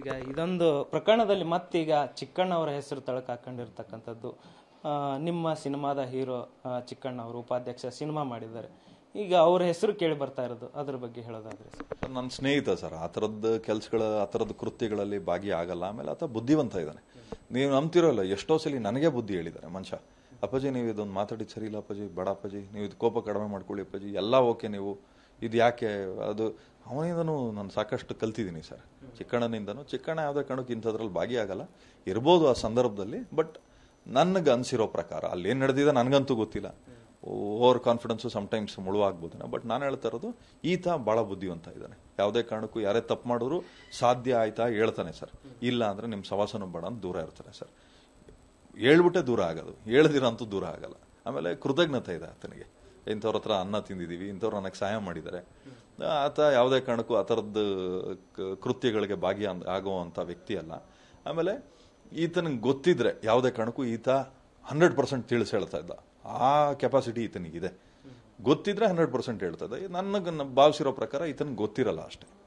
ಈಗ ಇದೊಂದು ಪ್ರಕರಣದಲ್ಲಿ ಮತ್ತೀಗ ಚಿಕ್ಕಣ್ಣವರ ಹೆಸರು ತಳಕ ಹಾಕೊಂಡಿರ್ತಕ್ಕಂಥದ್ದು ನಿಮ್ಮ ಸಿನಿಮಾದ ಹೀರೋ ಚಿಕ್ಕಣ್ಣ ಅವರು ಉಪಾಧ್ಯಕ್ಷ ಸಿನಿಮಾ ಮಾಡಿದ್ದಾರೆ ಈಗ ಅವ್ರ ಹೆಸರು ಕೇಳಿ ಬರ್ತಾ ಇರೋದು ಅದ್ರ ಬಗ್ಗೆ ಹೇಳೋದಾದ್ರೆ ನನ್ನ ಸ್ನೇಹಿತ ಸರ್ ಆ ಥರದ ಕೆಲಸಗಳ ಆ ಥರದ ಕೃತ್ಯಗಳಲ್ಲಿ ಭಾಗಿಯಾಗಲ್ಲ ಆಮೇಲೆ ಆತ ಬುದ್ಧಿವಂತ ಇದ್ದಾನೆ ನೀವು ನಂಬ್ತಿರೋಲ್ಲ ಎಷ್ಟೋ ಸಲ ನನಗೆ ಬುದ್ಧಿ ಹೇಳಿದ್ದಾರೆ ಮನುಷ್ಯ ಅಪ್ಪಾಜಿ ನೀವು ಇದೊಂದು ಮಾತಾಡಿ ಸರಿ ಇಲ್ಲ ಅಪ್ಪಾಜಿ ಬಡ ಅಪ್ಪಾಜಿ ನೀವು ಇದು ಕೋಪ ಕಡಿಮೆ ಮಾಡ್ಕೊಳ್ಳಿ ಅಪ್ಪಾಜಿ ಎಲ್ಲ ಓಕೆ ನೀವು ಇದು ಯಾಕೆ ಅದು ಅವನಿಂದನೂ ನಾನು ಸಾಕಷ್ಟು ಕಲ್ತಿದ್ದೀನಿ ಸರ್ ಚಿಕ್ಕಣ್ಣನಿಂದನೂ ಚಿಕ್ಕಣ್ಣ ಯಾವುದೇ ಕಾರಣಕ್ಕೂ ಇಂಥದ್ರಲ್ಲಿ ಭಾಗಿಯಾಗಲ್ಲ ಇರ್ಬೋದು ಆ ಸಂದರ್ಭದಲ್ಲಿ ಬಟ್ ನನಗೆ ಅನಿಸಿರೋ ಪ್ರಕಾರ ಅಲ್ಲಿ ಏನು ನಡೆದಿದೆ ನನಗಂತೂ ಗೊತ್ತಿಲ್ಲ ಓವರ್ ಕಾನ್ಫಿಡೆನ್ಸು ಸಮಟೈಮ್ಸ್ ಮುಳುವಾಗ್ಬೋದೇನೋ ಬಟ್ ನಾನು ಹೇಳ್ತಾ ಇರೋದು ಈತ ಭಾಳ ಬುದ್ಧಿವಂತ ಇದ್ದಾನೆ ಯಾವುದೇ ಕಾರಣಕ್ಕೂ ಯಾರೇ ತಪ್ಪು ಮಾಡಿದ್ರು ಸಾಧ್ಯ ಆಯ್ತಾ ಹೇಳ್ತಾನೆ ಸರ್ ಇಲ್ಲ ಅಂದರೆ ನಿಮ್ಮ ಸವಾಸನೂ ಬೇಡ ಅಂತ ದೂರ ಇರ್ತಾನೆ ಸರ್ ಹೇಳ್ಬಿಟ್ಟೆ ದೂರ ಆಗೋದು ಅಂತೂ ದೂರ ಆಗಲ್ಲ ಆಮೇಲೆ ಕೃತಜ್ಞತೆ ಇದೆ ಆತನಿಗೆ ಇಂಥವ್ರ ಹತ್ರ ಅನ್ನ ತಿಂದಿದ್ದೀವಿ ಇಂಥವ್ರು ನನಗೆ ಸಹಾಯ ಮಾಡಿದ್ದಾರೆ ಆತ ಯಾವುದೇ ಕಾರಣಕ್ಕೂ ಆ ಥರದ್ದು ಕೃತ್ಯಗಳಿಗೆ ಭಾಗಿ ಆಗುವಂಥ ವ್ಯಕ್ತಿ ಅಲ್ಲ ಆಮೇಲೆ ಈತನಿಗೆ ಗೊತ್ತಿದ್ರೆ ಯಾವುದೇ ಕಾರಣಕ್ಕೂ ಈತ ಹಂಡ್ರೆಡ್ ಪರ್ಸೆಂಟ್ ತಿಳಿಸಿ ಹೇಳ್ತಾ ಇದ್ದ ಆ ಕೆಪಾಸಿಟಿ ಈತನಿಗಿದೆ ಗೊತ್ತಿದ್ರೆ ಹಂಡ್ರೆಡ್ ಪರ್ಸೆಂಟ್ ಹೇಳ್ತಾ ಇದ್ದ ನನಗೆ ಭಾವಿಸಿರೋ ಪ್ರಕಾರ ಈತನಿಗೆ ಗೊತ್ತಿರಲ್ಲ ಅಷ್ಟೇ